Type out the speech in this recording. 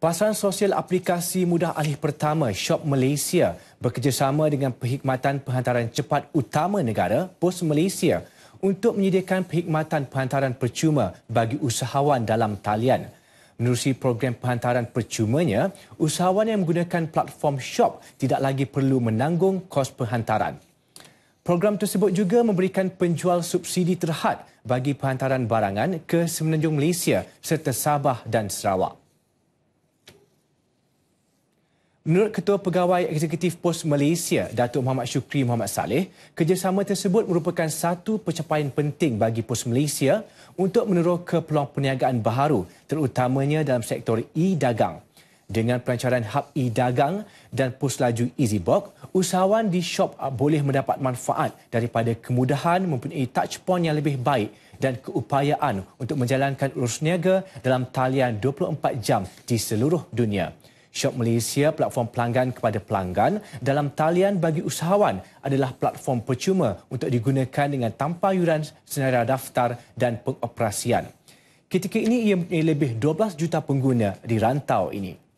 Pasaran sosial aplikasi mudah alih pertama Shop Malaysia bekerjasama dengan Perkhidmatan Penghantaran Cepat Utama Negara Pos Malaysia untuk menyediakan perkhidmatan penghantaran percuma bagi usahawan dalam talian. Menerusi program penghantaran percumanya, usahawan yang menggunakan platform shop tidak lagi perlu menanggung kos penghantaran. Program tersebut juga memberikan penjual subsidi terhad bagi penghantaran barangan ke Semenanjung Malaysia serta Sabah dan Sarawak. Menurut Ketua Pegawai Eksekutif Pos Malaysia, Datuk Muhammad Syukri Muhammad Saleh, kerjasama tersebut merupakan satu pencapaian penting bagi Pos Malaysia untuk meneroka peluang perniagaan baharu terutamanya dalam sektor e-dagang. Dengan pelancaran hub e-dagang dan pos laju EasyBox, usahawan di shop boleh mendapat manfaat daripada kemudahan mempunyai touchpoint yang lebih baik dan keupayaan untuk menjalankan urus niaga dalam talian 24 jam di seluruh dunia. Shop Malaysia platform pelanggan kepada pelanggan dalam talian bagi usahawan adalah platform percuma untuk digunakan dengan tanpa yuran senarai daftar dan pengoperasian. Ketika ini ia mempunyai lebih 12 juta pengguna di rantau ini.